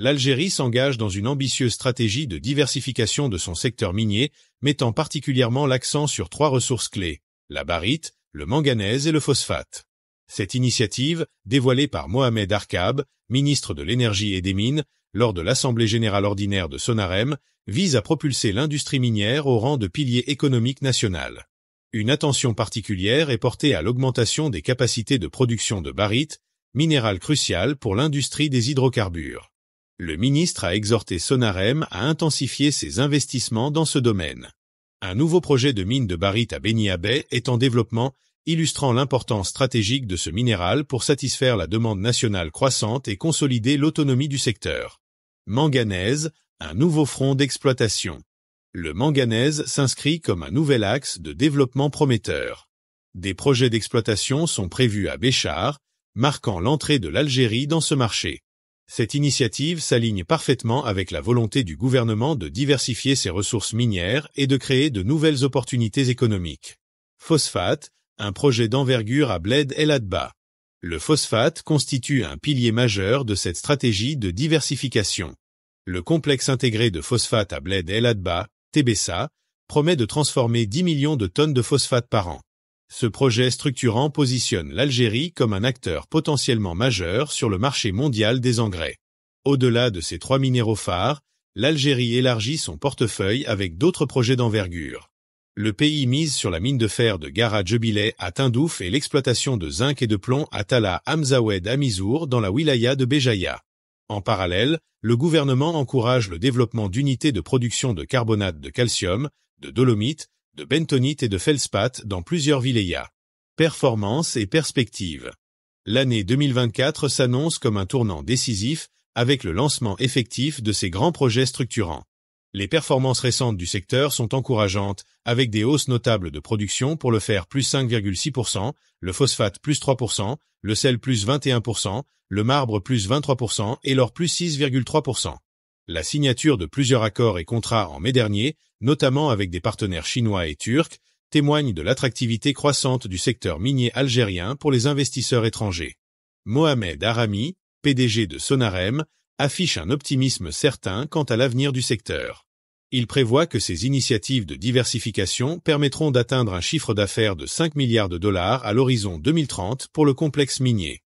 l'Algérie s'engage dans une ambitieuse stratégie de diversification de son secteur minier, mettant particulièrement l'accent sur trois ressources clés, la barite, le manganèse et le phosphate. Cette initiative, dévoilée par Mohamed Arkab, ministre de l'Énergie et des Mines, lors de l'Assemblée générale ordinaire de Sonarem, vise à propulser l'industrie minière au rang de pilier économique national. Une attention particulière est portée à l'augmentation des capacités de production de barite, minéral crucial pour l'industrie des hydrocarbures le ministre a exhorté Sonarem à intensifier ses investissements dans ce domaine. Un nouveau projet de mine de barite à Beni est en développement, illustrant l'importance stratégique de ce minéral pour satisfaire la demande nationale croissante et consolider l'autonomie du secteur. Manganèse, un nouveau front d'exploitation. Le manganèse s'inscrit comme un nouvel axe de développement prometteur. Des projets d'exploitation sont prévus à Béchar, marquant l'entrée de l'Algérie dans ce marché. Cette initiative s'aligne parfaitement avec la volonté du gouvernement de diversifier ses ressources minières et de créer de nouvelles opportunités économiques. Phosphate, un projet d'envergure à Bled El Adba. Le phosphate constitue un pilier majeur de cette stratégie de diversification. Le complexe intégré de phosphate à Bled El Adba, TBSA, promet de transformer 10 millions de tonnes de phosphate par an ce projet structurant positionne l'Algérie comme un acteur potentiellement majeur sur le marché mondial des engrais. Au-delà de ces trois minéraux phares, l'Algérie élargit son portefeuille avec d'autres projets d'envergure. Le pays mise sur la mine de fer de Gara Djebilet à Tindouf et l'exploitation de zinc et de plomb à Tala Hamzaoued à dans la wilaya de Béjaïa. En parallèle, le gouvernement encourage le développement d'unités de production de carbonate de calcium, de dolomite, de bentonite et de feldspath dans plusieurs wilayas Performance et perspective. L'année 2024 s'annonce comme un tournant décisif avec le lancement effectif de ces grands projets structurants. Les performances récentes du secteur sont encourageantes, avec des hausses notables de production pour le fer plus 5,6%, le phosphate plus 3%, le sel plus 21%, le marbre plus 23% et l'or plus 6,3% la signature de plusieurs accords et contrats en mai dernier, notamment avec des partenaires chinois et turcs, témoigne de l'attractivité croissante du secteur minier algérien pour les investisseurs étrangers. Mohamed Arami, PDG de Sonarem, affiche un optimisme certain quant à l'avenir du secteur. Il prévoit que ces initiatives de diversification permettront d'atteindre un chiffre d'affaires de 5 milliards de dollars à l'horizon 2030 pour le complexe minier.